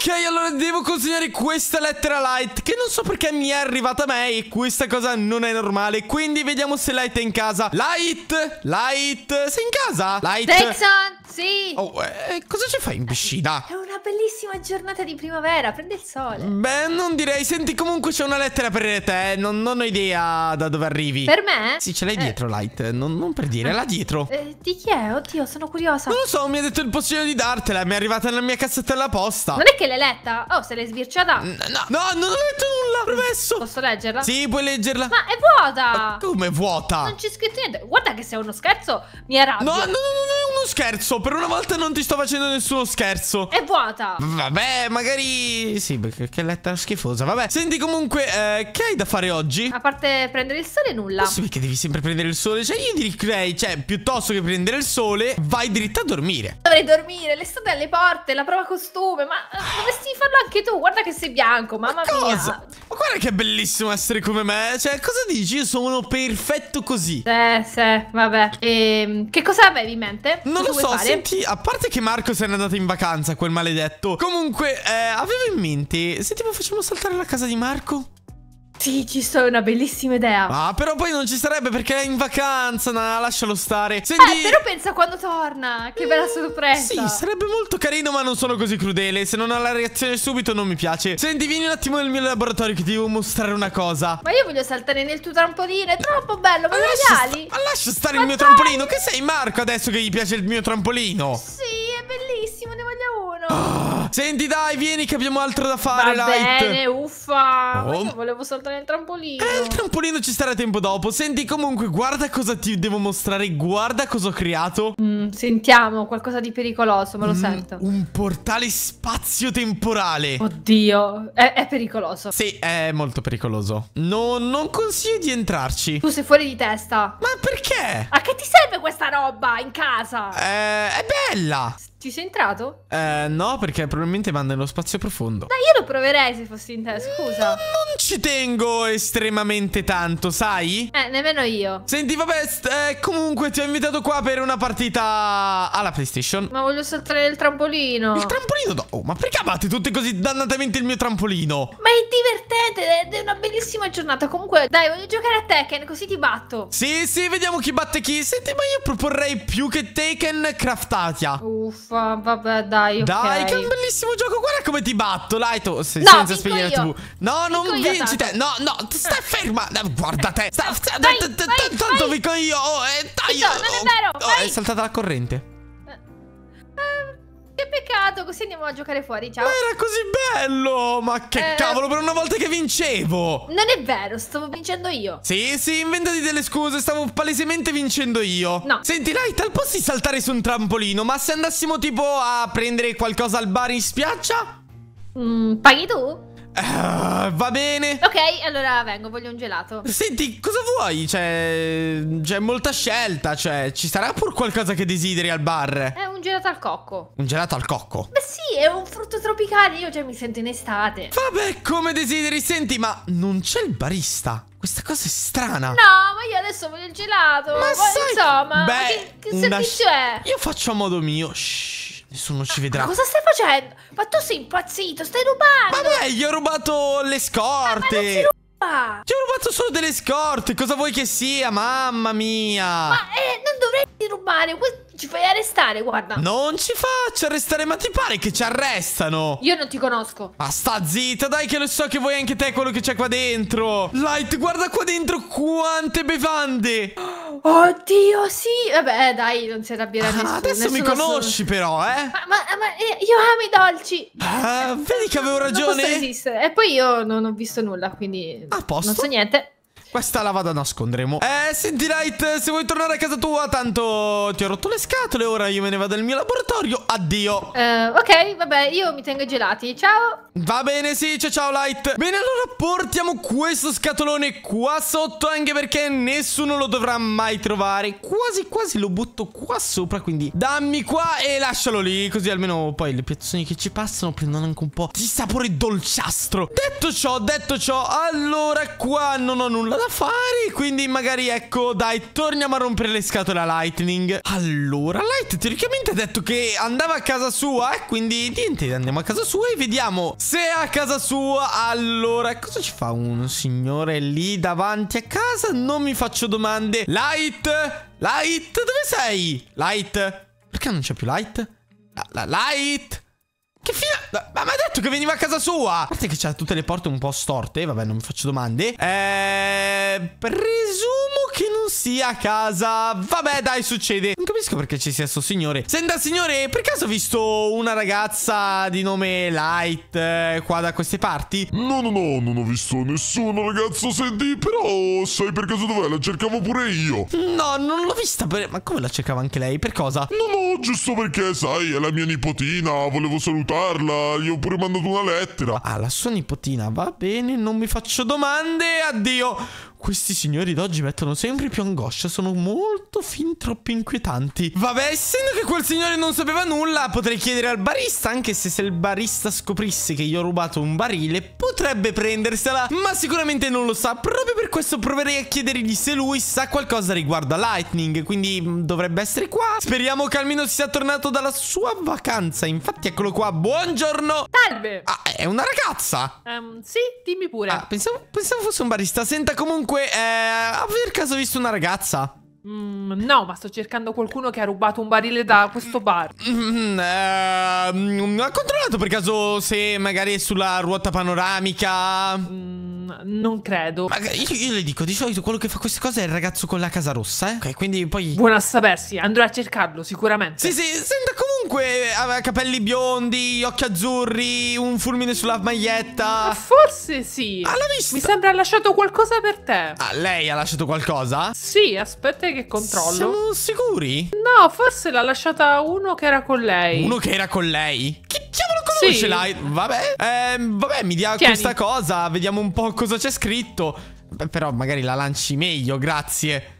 Ok, allora devo consegnare questa lettera Light Che non so perché mi è arrivata a me E questa cosa non è normale Quindi vediamo se Light è in casa Light, Light, sei in casa? Light Jackson sì! Oh, eh, cosa ci fai in eh, piscina? È una bellissima giornata di primavera, prende il sole. Beh, non direi. Senti, comunque c'è una lettera per te. Eh. Non, non, ho idea da dove arrivi. Per me? Sì, ce l'hai eh. dietro, Light. Non, non, per dire, ah. là dietro. Eh, di chi è? Oddio, sono curiosa. Non lo so, mi ha detto il postino di dartela. Mi è arrivata nella mia cassetta alla posta. Non è che l'hai letta? Oh, se l'hai sbirciata? No, no, no, non ho letto nulla, promesso. Posso leggerla? Sì, puoi leggerla. Ma è vuota! Ma come vuota? Non c'è scritto niente. Guarda che se è uno scherzo mi arrabbio. No, no, no, no. no scherzo. Per una volta non ti sto facendo nessuno scherzo. È vuota. Vabbè, magari... Sì, perché che lettera schifosa. Vabbè. Senti, comunque, eh, che hai da fare oggi? A parte prendere il sole, nulla. Sì, perché devi sempre prendere il sole. Cioè, io direi, cioè, piuttosto che prendere il sole, vai dritto a dormire. Dovrei dormire. L'estate alle porte, la prova costume. Ma eh, dovresti farlo anche tu. Guarda che sei bianco, mamma ma cosa? mia. Ma guarda che è bellissimo essere come me. Cioè, cosa dici? Io sono perfetto così. Eh, sì, vabbè. E, ehm, che cosa avevi in mente? No non lo so, fare? senti, a parte che Marco se n'è andato in vacanza, quel maledetto. Comunque, eh, avevo in mente, se tipo facciamo saltare la casa di Marco? Sì, ci sto, è una bellissima idea. Ah, però poi non ci sarebbe perché è in vacanza, no, lascialo stare. Eh, Senti... Eh, però pensa quando torna, che bella mm, sorpresa. Sì, sarebbe molto carino, ma non sono così crudele. Se non ha la reazione subito non mi piace. Senti, vieni un attimo nel mio laboratorio che ti devo mostrare una cosa. Ma io voglio saltare nel tuo trampolino, è troppo bello, ma lo regali? Sta... Ma lascia stare ma il mio dai. trampolino, che sei Marco adesso che gli piace il mio trampolino? Sì, è bellissimo, ne voglio uno. Ah. Senti, dai, vieni che abbiamo altro da fare, Va Light. bene, uffa. Oh. io volevo saltare il trampolino. Eh, il trampolino ci starà tempo dopo. Senti, comunque, guarda cosa ti devo mostrare. Guarda cosa ho creato. Mm, sentiamo, qualcosa di pericoloso, me lo mm, sento. Un portale spazio-temporale. Oddio, è, è, pericoloso. Sì, è molto pericoloso. No, non consiglio di entrarci. Tu sei fuori di testa. Ma perché? A che ti serve questa roba in casa? Eh, è bella. Ci sei entrato? Eh, no, perché probabilmente va nello spazio profondo. Dai, io lo proverei se fossi in te, scusa. No, no, ci tengo estremamente tanto, sai? Eh, nemmeno io. Senti, vabbè, eh, comunque ti ho invitato qua per una partita alla PlayStation. Ma voglio saltare il trampolino. Il trampolino? Oh, ma perché abbatte tutti così dannatamente il mio trampolino? Ma è divertente è una bellissima giornata. Comunque, dai, voglio giocare a Tekken, così ti batto. Sì, sì, vediamo chi batte chi. Senti, ma io proporrei più che Tekken Craftatia. Uffa, vabbè, dai, Dai, che è un bellissimo gioco. Guarda come ti batto, Light, se, no, senza spegnere la TV. No, non vi vincite. Esatto. No, no, stai ferma. Eh, guarda te. Sta, sta, tanto vai. io. Oh, eh, dai, no, non è oh. vero. Oh, è saltata la corrente. Eh, eh, che peccato, così andiamo a giocare fuori, ciao. Ma Era così bello! Ma che eh... cavolo, per una volta che vincevo! Non è vero, stavo vincendo io. Sì, sì, inventati delle scuse, stavo palesemente vincendo io. No. Senti, Lightal, posso saltare su un trampolino? Ma se andassimo tipo a prendere qualcosa al bar in spiaggia? Mm, paghi tu? Uh, va bene. Ok, allora vengo, voglio un gelato. Senti, cosa vuoi? C'è, cioè, c'è molta scelta, cioè ci sarà pur qualcosa che desideri al bar? È un gelato al cocco. Un gelato al cocco? Beh sì, è un frutto tropicale, io già mi sento in estate. Vabbè, come desideri, senti, ma non c'è il barista. Questa cosa è strana. No, ma io adesso voglio il gelato. Ma, ma sai... Insomma, beh, che, che servizio è? Io faccio a modo mio. Shh. Nessuno ci vedrà. Ma cosa stai facendo? Ma tu sei impazzito, stai rubando. Ma beh, gli ho rubato le ah, scorte. Ma ma Ti ho rubato solo delle scorte. Cosa vuoi che sia? Mamma mia. Ma eh, non dovrei di rubare, ci fai arrestare, guarda. Non ci faccio arrestare, ma ti pare che ci arrestano? Io non ti conosco. Ma ah, sta zitta, dai che lo so che vuoi anche te quello che c'è qua dentro. Light, guarda qua dentro quante bevande. Oddio, sì. Vabbè, dai, non si arrabbierà ah, nessuno. Adesso nessuno mi conosci solo. però, eh. Ma, ma, ma, eh, io amo i dolci. Ah, vedi che avevo ragione. Non posso resistere. E poi io non ho visto nulla, quindi... A posto. Non so niente. Questa la vado a nascondere Eh, senti Light, se vuoi tornare a casa tua, tanto ti ho rotto le scatole, ora io me ne vado al mio laboratorio, addio. Uh, ok, vabbè, io mi tengo gelati, ciao. Va bene, sì, ciao ciao Light. Bene, allora portiamo questo scatolone qua sotto, anche perché nessuno lo dovrà mai trovare. Quasi quasi lo butto qua sopra, quindi dammi qua e lascialo lì, così almeno poi le piazzoni che ci passano prendono anche un po' di sapore dolciastro. Detto ciò, detto ciò, allora qua non ho nulla da fare Quindi magari ecco dai torniamo a rompere le scatole a Lightning Allora Light teoricamente ha detto che andava a casa sua eh? quindi niente andiamo a casa sua e vediamo se è a casa sua Allora cosa ci fa un signore lì davanti a casa? Non mi faccio domande Light Light dove sei? Light Perché non c'è più Light? La, ah, la Light che fila... Ma mi ha detto che veniva a casa sua! A parte che c'ha tutte le porte un po' storte, vabbè, non mi faccio domande. Eh... Presumo sia a casa Vabbè dai succede Non capisco perché ci sia sto signore Senta signore per caso ho visto una ragazza di nome Light eh, qua da queste parti? No no no non ho visto nessuno ragazzo senti però sai per caso dov'è? La cercavo pure io No non l'ho vista per... ma come la cercava anche lei? Per cosa? No no giusto perché sai è la mia nipotina volevo salutarla gli ho pure mandato una lettera Ah la sua nipotina va bene non mi faccio domande addio questi signori d'oggi mettono sempre più angoscia, sono molto fin troppo inquietanti. Vabbè, essendo che quel signore non sapeva nulla, potrei chiedere al barista, anche se se il barista scoprisse che io ho rubato un barile, potrebbe prendersela, ma sicuramente non lo sa. Proprio per questo proverei a chiedergli se lui sa qualcosa riguardo a Lightning, quindi mm, dovrebbe essere qua. Speriamo che almeno sia tornato dalla sua vacanza, infatti eccolo qua. Buongiorno! Salve! Ah, è una ragazza! Um, sì, dimmi pure. Ah, pensavo, pensavo fosse un barista. Senta comunque Comunque, eh, avevi per caso visto una ragazza? Mm, no, ma sto cercando qualcuno che ha rubato un barile da questo bar. Mm-hmm, eh, mm, eh, ha controllato per caso se magari è sulla ruota panoramica? Mm non credo. Ma io, io, le dico, di solito quello che fa queste cose è il ragazzo con la casa rossa, eh. Ok, quindi poi... Buona a sapersi, andrò a cercarlo sicuramente. Sì, sì, senta comunque aveva capelli biondi, occhi azzurri, un fulmine sulla maglietta. Ma forse sì. Alla ah, vista. Mi sembra ha lasciato qualcosa per te. Ah, lei ha lasciato qualcosa? Sì, aspetta che controllo. Siamo sicuri? No, forse l'ha lasciata uno che era con lei. Uno che era con lei? Sì. ce l'hai. Vabbè. Eh, vabbè, mi dia Tieni. questa cosa. Vediamo un po' cosa c'è scritto. Beh, però magari la lanci meglio, grazie.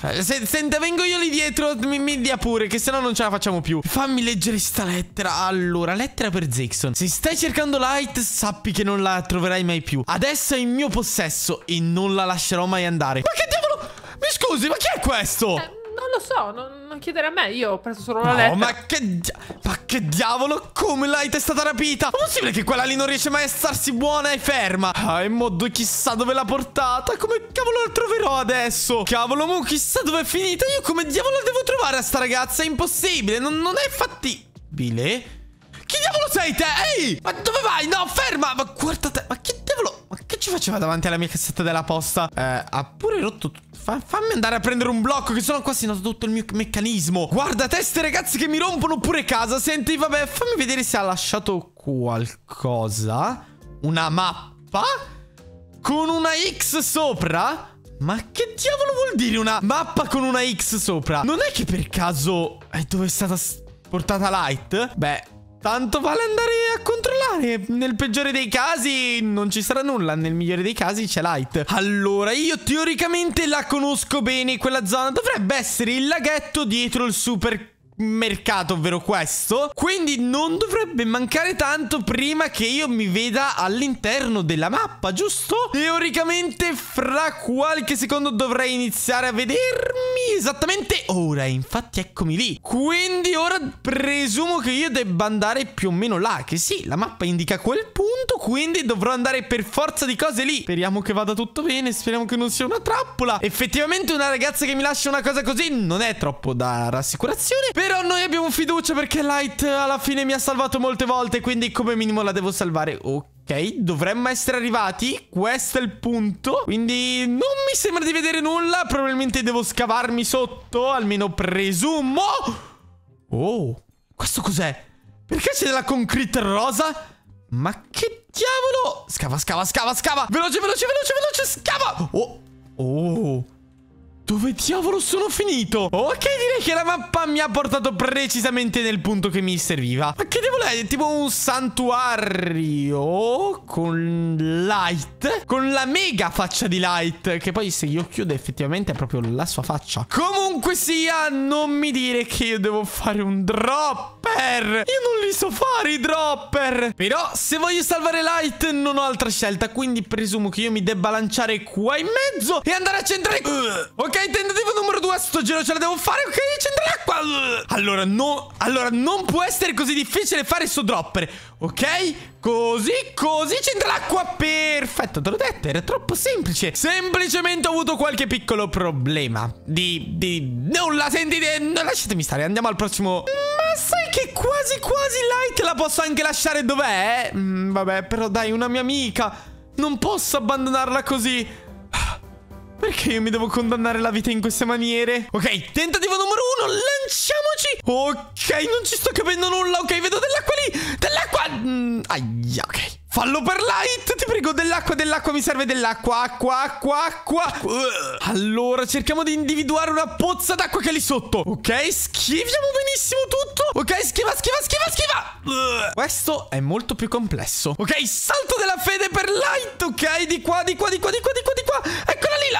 Eh, se, senta, vengo io lì dietro, mi, mi dia pure, che sennò non ce la facciamo più. Fammi leggere sta lettera. Allora, lettera per Zixon. Se stai cercando Light, sappi che non la troverai mai più. Adesso è in mio possesso e non la lascerò mai andare. Ma che diavolo? Mi scusi, ma chi è questo? Eh non lo so, non, non, chiedere a me, io ho preso solo la no, lettera. ma che, ma che diavolo, come l'hai testata rapita? Ma possibile che quella lì non riesce mai a starsi buona e ferma? Ah, e modo chissà dove l'ha portata, come cavolo la troverò adesso? Cavolo, mo chissà dove è finita, io come diavolo la devo trovare a sta ragazza? È impossibile, non, non è fattibile. Chi diavolo sei te? Ehi, ma dove vai? No, ferma, ma guarda te, ma che diavolo, ma che ci faceva davanti alla mia cassetta della posta? Eh, ha pure rotto tutto Fa fammi andare a prendere un blocco Che sono qua sino tutto il mio meccanismo Guarda teste ragazzi che mi rompono pure casa Senti vabbè fammi vedere se ha lasciato qualcosa Una mappa Con una X sopra ma che diavolo vuol dire una mappa con una X sopra? Non è che per caso è dove è stata portata light? Beh, Tanto vale andare a controllare. Nel peggiore dei casi non ci sarà nulla. Nel migliore dei casi c'è light. Allora, io teoricamente la conosco bene quella zona. Dovrebbe essere il laghetto dietro il super mercato, ovvero questo. Quindi non dovrebbe mancare tanto prima che io mi veda all'interno della mappa, giusto? Teoricamente fra qualche secondo dovrei iniziare a vedermi esattamente ora. Infatti eccomi lì. Quindi ora presumo che io debba andare più o meno là. Che sì, la mappa indica quel punto, quindi dovrò andare per forza di cose lì. Speriamo che vada tutto bene, speriamo che non sia una trappola. Effettivamente una ragazza che mi lascia una cosa così non è troppo da rassicurazione. Per però noi abbiamo fiducia perché Light alla fine mi ha salvato molte volte, quindi come minimo la devo salvare. Ok. dovremmo essere arrivati Questo è il punto Quindi non mi sembra di vedere nulla Probabilmente devo scavarmi sotto Almeno presumo Oh, questo cos'è? Perché c'è della concrete rosa? Ma che diavolo Scava, scava, scava, scava Veloce, veloce, veloce, veloce, scava Oh, oh dove diavolo sono finito? Ok, direi che la mappa mi ha portato precisamente nel punto che mi serviva. Ma che devo dire? Tipo un santuario con Light. Con la mega faccia di Light. Che poi se io chiudo effettivamente è proprio la sua faccia. Comunque sia, non mi dire che io devo fare un dropper. Io non li so fare i dropper. Però se voglio salvare Light non ho altra scelta. Quindi presumo che io mi debba lanciare qua in mezzo e andare a centrare... ok. Ok, tentativo numero due. Sto giro ce la devo fare. Ok, c'entra l'acqua. Allora, no, allora, non può essere così difficile fare sto dropper. Ok? Così, così c'entra l'acqua. Perfetto, te l'ho detto, era troppo semplice. Semplicemente ho avuto qualche piccolo problema. Di... di... Nulla, sentite... Lasciatemi stare, andiamo al prossimo... Ma sai che quasi quasi Light la posso anche lasciare dov'è? Mm, vabbè, però dai, una mia amica. Non posso abbandonarla così. Perché io mi devo condannare la vita in queste maniere? Ok, tentativo numero uno, lanciamoci! Ok, non ci sto capendo nulla, ok, vedo dell'acqua lì! Dell'acqua! Mm, aia, ok. Fallo per light, ti prego, dell'acqua, dell'acqua, mi serve dell'acqua, acqua, acqua, acqua. Allora, cerchiamo di individuare una pozza d'acqua che è lì sotto. Ok, schiviamo benissimo tutto. Ok, schiva, schiva, schiva, schiva. Questo è molto più complesso. Ok, salto della fede per light, ok? Di qua, di qua, di qua, di qua, di qua, di qua. Eccola lì,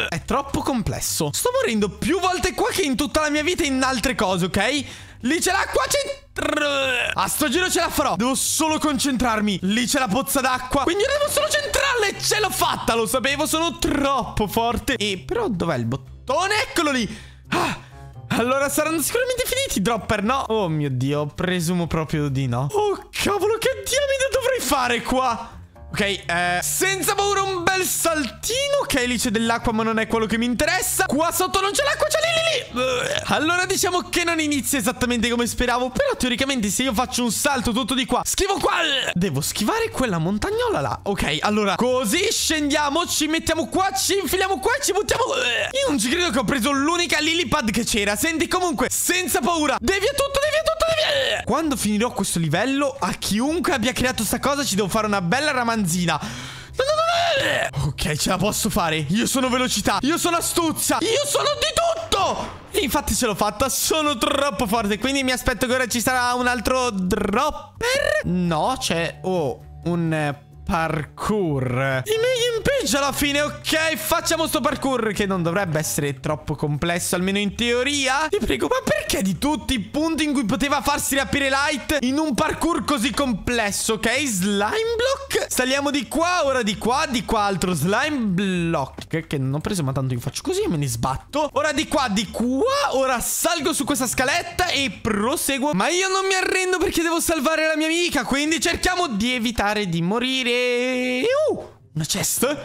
là. È troppo complesso. Sto morendo più volte qua che in tutta la mia vita in altre cose, ok? Lì c'è l'acqua, c'è... A sto giro ce la farò Devo solo concentrarmi Lì c'è la pozza d'acqua Quindi ora devo solo centrarla E ce l'ho fatta Lo sapevo Sono troppo forte E però dov'è il bottone? Eccolo lì Ah allora saranno sicuramente finiti i dropper, no? Oh mio Dio, presumo proprio di no. Oh cavolo, che diamine dovrei fare qua? Ok, eh, senza paura un bel saltino. Ok, lì c'è dell'acqua, ma non è quello che mi interessa. Qua sotto non c'è l'acqua, c'è lì lì lì. Allora diciamo che non inizia esattamente come speravo Però teoricamente se io faccio un salto tutto di qua Schivo qua Devo schivare quella montagnola là Ok allora così scendiamo Ci mettiamo qua Ci infiliamo qua Ci buttiamo eh. Io non ci credo che ho preso l'unica lilipad che c'era Senti comunque senza paura Devia tutto devia tutto devia eh. Quando finirò questo livello A chiunque abbia creato sta cosa Ci devo fare una bella ramanzina eh. Ok, ce la posso fare. Io sono velocità. Io sono astuzia. Io sono di tutto. Oh! Infatti ce l'ho fatta, sono troppo forte Quindi mi aspetto che ora ci sarà un altro dropper No, c'è... Oh, un eh, parkour Il mio già la fine, ok Facciamo sto parkour che non dovrebbe essere troppo complesso Almeno in teoria Ti prego, ma perché di tutti i punti in cui poteva farsi riaprire Light In un parkour così complesso, ok? Slime block Saliamo di qua, ora di qua, di qua altro slime block Che non ho preso ma tanto io faccio così e me ne sbatto Ora di qua, di qua Ora salgo su questa scaletta e proseguo Ma io non mi arrendo perché devo salvare la mia amica Quindi cerchiamo di evitare di morire Uh! Una chest?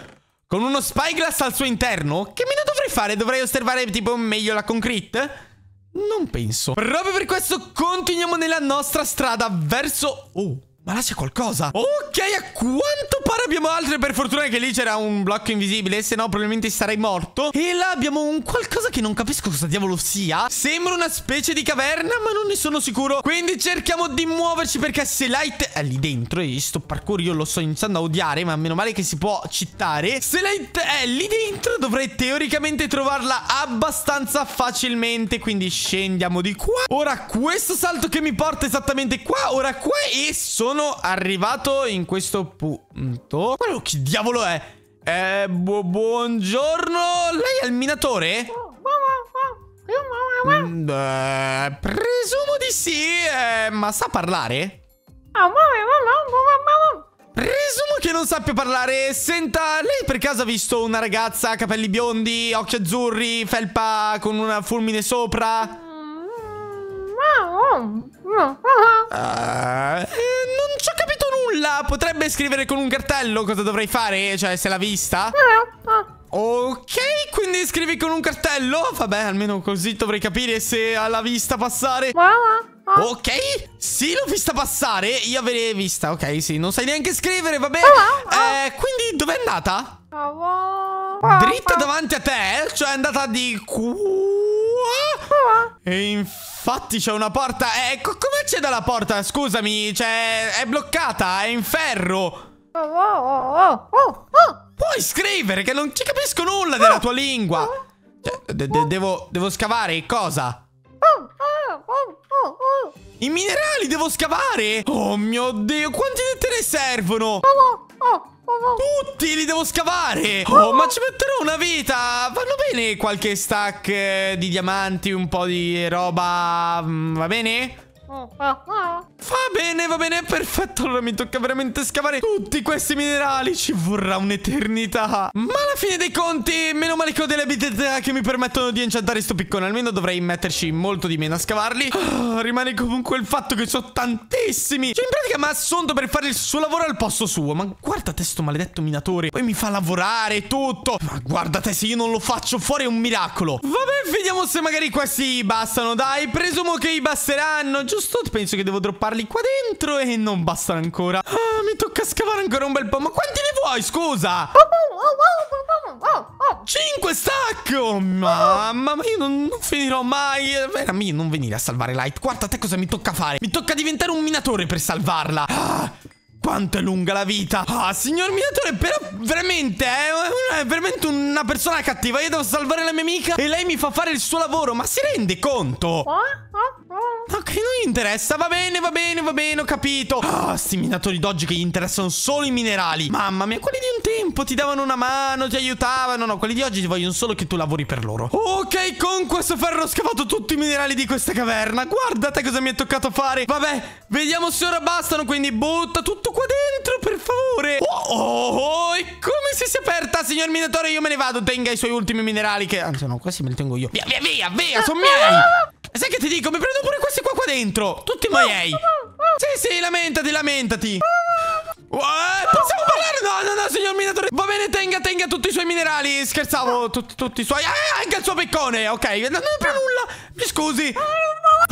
Con uno spyglass al suo interno? Che me ne dovrei fare? Dovrei osservare tipo meglio la concrete? Non penso. Proprio per questo continuiamo nella nostra strada verso... Oh... Ma là c'è qualcosa Ok, a quanto pare abbiamo altre Per fortuna che lì c'era un blocco invisibile Se no probabilmente sarei morto E là abbiamo un qualcosa che non capisco cosa diavolo sia Sembra una specie di caverna Ma non ne sono sicuro Quindi cerchiamo di muoverci perché se Light è lì dentro E sto parkour io lo sto iniziando a odiare Ma meno male che si può cittare Se Light è lì dentro dovrei teoricamente trovarla abbastanza facilmente Quindi scendiamo di qua Ora questo salto che mi porta esattamente qua Ora qua e sono sono arrivato in questo punto. Quello che diavolo è? Eh, bu buongiorno. Lei è il minatore? Mm, eh, presumo di sì, eh, ma sa parlare? Presumo che non sappia parlare. Senta, lei per caso ha visto una ragazza, capelli biondi, occhi azzurri, felpa con una fulmine sopra? Uh, eh, la potrebbe scrivere con un cartello cosa dovrei fare? Cioè, se l'ha vista? Ah, ah. Ok, quindi scrivi con un cartello? Vabbè, almeno così dovrei capire se l'ha vista passare. Ah, ok, sì, l'ho vista passare. Io avrei vista. Ok, sì, non sai neanche scrivere, vabbè. Eh, quindi dov'è andata? Dritta davanti a te, cioè è andata di qua. E infatti Fatti c'è una porta Ecco, eh, come c'è dalla porta? Scusami, cioè, è bloccata, è in ferro Oh, oh, oh, oh, oh. Puoi scrivere che non ci capisco nulla della tua lingua cioè, de de devo, devo scavare, cosa? I minerali devo scavare? Oh mio Dio, quanti te ne servono? Oh, oh, tutti li devo scavare Oh, oh ma ci metterò una vita Vanno bene qualche stack eh, di diamanti Un po' di roba mm, Va bene? Va oh, oh, oh. bene, va bene, perfetto Allora mi tocca veramente scavare tutti questi minerali Ci vorrà un'eternità Ma alla fine dei conti, meno male che ho delle abilità che mi permettono di enchantare sto piccone Almeno dovrei metterci molto di meno a scavarli ah, Rimane comunque il fatto che sono tantissimi Cioè in pratica mi ha assunto per fare il suo lavoro al posto suo Ma guardate sto maledetto minatore Poi mi fa lavorare tutto Ma guardate se io non lo faccio fuori è un miracolo Vabbè, vediamo se magari questi bastano Dai, presumo che i basteranno, giusto? giusto Penso che devo dropparli qua dentro E non bastano ancora ah, Mi tocca scavare ancora un bel po' Ma quanti ne vuoi scusa? 5 stacco Mamma ma io non, non finirò mai eh, Verami non venire a salvare Light Guarda te cosa mi tocca fare Mi tocca diventare un minatore per salvarla ah, quanto è lunga la vita Ah, signor minatore, però veramente eh, È veramente una persona cattiva Io devo salvare la mia amica e lei mi fa fare il suo lavoro Ma si rende conto? Ma oh, oh, oh. che non gli interessa Va bene, va bene, va bene, ho capito Ah, sti minatori d'oggi che gli interessano solo i minerali Mamma mia, quelli di un tempo ti davano una mano Ti aiutavano No, quelli di oggi vogliono solo che tu lavori per loro Ok, con questo ferro ho scavato tutti i minerali di questa caverna Guardate cosa mi è toccato fare Vabbè, vediamo se ora bastano Quindi butta tutto qua dentro, per favore Oh, oh, oh e come si sia aperta, signor minatore Io me ne vado, tenga i suoi ultimi minerali Che, anzi no, questi me li tengo io Via, via, via, via, sono miei sai che ti dico? Mi prendo pure questi qua qua dentro Tutti miei Sì, sì, lamentati, lamentati eh, possiamo parlare? No, no, no, signor minatore. Va bene, tenga, tenga tutti i suoi minerali. Scherzavo, tutti i suoi. Ah, anche il suo piccone, Ok, non è più ah. nulla. Mi scusi. Ah,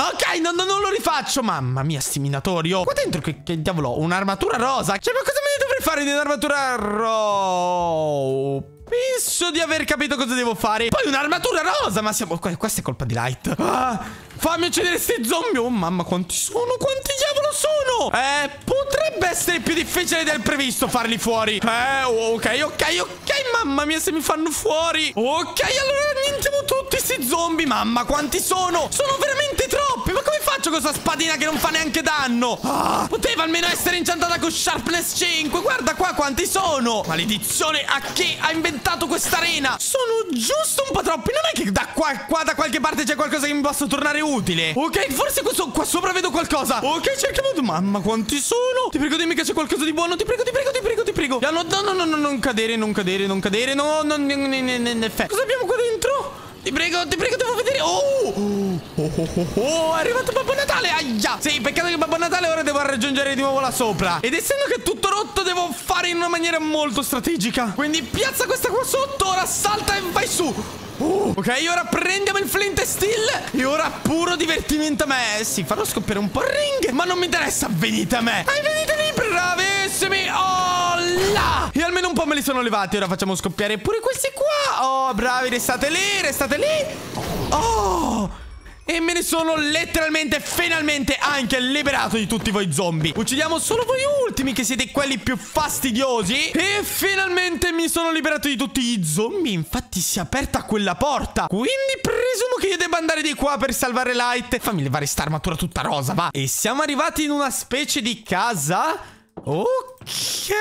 ok, no, no, non lo rifaccio. Mamma mia, sti minatori. Oh. qua dentro che, che diavolo? Un'armatura rosa. Cioè, ma cosa mi dovrei fare di un'armatura rosa? Penso di aver capito cosa devo fare Poi un'armatura rosa Ma siamo... Questa è colpa di Light ah, Fammi uccidere questi zombie Oh mamma quanti sono Quanti diavolo sono Eh Potrebbe essere più difficile del previsto farli fuori Eh oh, ok ok ok Mamma mia se mi fanno fuori Ok allora niente tutti questi zombie Mamma quanti sono Sono veramente troppi Ma come fa faccio con questa spadina che non fa neanche danno? Ah, poteva almeno essere inciantata con sharpness 5. Guarda qua quanti sono. Maledizione a chi ha inventato quest'arena. Sono giusto un po' troppi. Non è che da qua, qua da qualche parte c'è qualcosa che mi possa tornare utile. Ok, forse questo, qua sopra vedo qualcosa. Ok, cerchiamo. Mamma, quanti sono? Ti prego, dimmi che c'è qualcosa di buono. Ti prego, ti prego, ti prego, ti prego. No, no, no, no, non cadere, non cadere, non cadere. No, no, no, no, no, no, no. Cosa abbiamo qua dentro? Ti prego, ti prego, devo vedere. Oh! Oh, oh, oh, oh, è arrivato Babbo Natale, aia Sì, peccato che Babbo Natale ora devo raggiungere di nuovo là sopra Ed essendo che è tutto rotto devo fare in una maniera molto strategica Quindi piazza questa qua sotto, ora salta e vai su Uh, ok, ora prendiamo il flint e steel E ora puro divertimento a me Sì, farò scoppiare un po' il ring Ma non mi interessa, venite a me Ah, venitemi bravissimi Oh là E almeno un po' me li sono levati Ora facciamo scoppiare pure questi qua Oh, bravi, restate lì, restate lì Oh e me ne sono letteralmente, finalmente anche liberato di tutti voi zombie Uccidiamo solo voi ultimi che siete quelli più fastidiosi E finalmente mi sono liberato di tutti i zombie Infatti si è aperta quella porta Quindi presumo che io debba andare di qua per salvare Light Fammi levare sta armatura tutta rosa, va E siamo arrivati in una specie di casa Ok,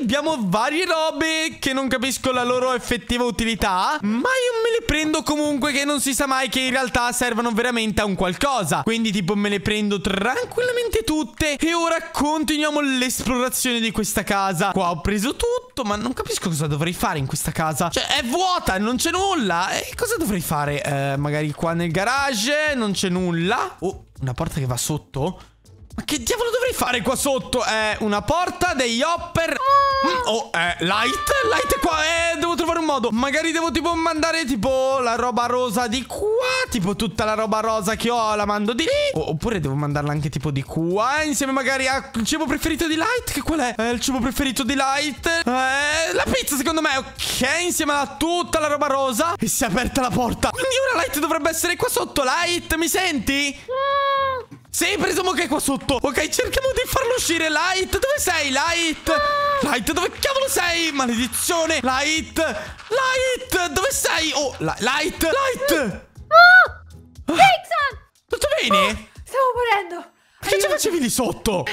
abbiamo varie robe che non capisco la loro effettiva utilità, ma io me le prendo ovunque che non si sa mai che in realtà servono veramente a un qualcosa. Quindi tipo me le prendo tranquillamente tutte e ora continuiamo l'esplorazione di questa casa. Qua ho preso tutto, ma non capisco cosa dovrei fare in questa casa. Cioè è vuota, non c'è nulla. E cosa dovrei fare? Eh, magari qua nel garage non c'è nulla. Oh, una porta che va sotto? Ma che diavolo dovrei fare qua sotto? Eh, una porta, degli hopper... Ah. Oh, eh, light? Light è qua, eh, devo trovare un modo Magari devo tipo mandare tipo la roba rosa di qua Tipo tutta la roba rosa che ho la mando di lì o Oppure devo mandarla anche tipo di qua Insieme magari al cibo preferito di light Che qual è? Eh, il cibo preferito di light eh, la pizza secondo me, ok Insieme a tutta la roba rosa E si è aperta la porta Quindi ora light dovrebbe essere qua sotto Light, mi senti? Mm. Sì, presumo che è qua sotto. Ok, cerchiamo di farlo uscire. Light, dove sei, Light? Light, dove cavolo sei? Maledizione. Light, Light, dove sei? Oh, Light, Light. Oh, Jackson. Tutto bene? Oh, stavo morendo. Che ci facevi lì sotto?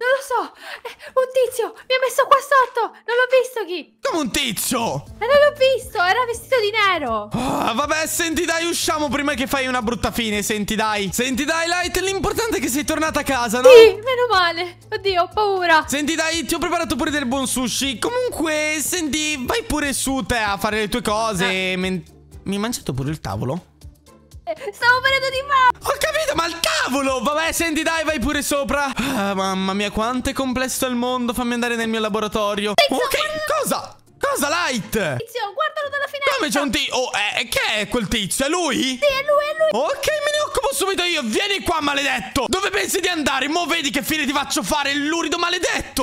Non lo so! Eh, un tizio! Mi ha messo qua sotto! Non l'ho visto chi! Come un tizio? Ma eh, non l'ho visto! Era vestito di nero! Oh, vabbè, senti dai, usciamo prima che fai una brutta fine, senti dai! Senti dai, Light, l'importante è che sei tornata a casa, no? Sì, meno male! Oddio, ho paura! Senti dai, ti ho preparato pure del buon sushi! Comunque, senti, vai pure su te a fare le tue cose! Ah. Mi hai mangiato pure il tavolo? Stavo morendo di fame! Ho capito, ma il tavolo! Vabbè, senti, dai, vai pure sopra. Ah, mamma mia, quanto è complesso il mondo. Fammi andare nel mio laboratorio. Tizio, ok, oh, guarda... cosa? Cosa, Light? Tizio, guardalo dalla finestra. Come c'è un tizio? Oh, eh, eh che è quel tizio? È lui? Sì, è lui, è lui. Ok, me ne occupo subito io. Vieni qua, maledetto. Dove pensi di andare? Mo vedi che fine ti faccio fare, Il lurido maledetto.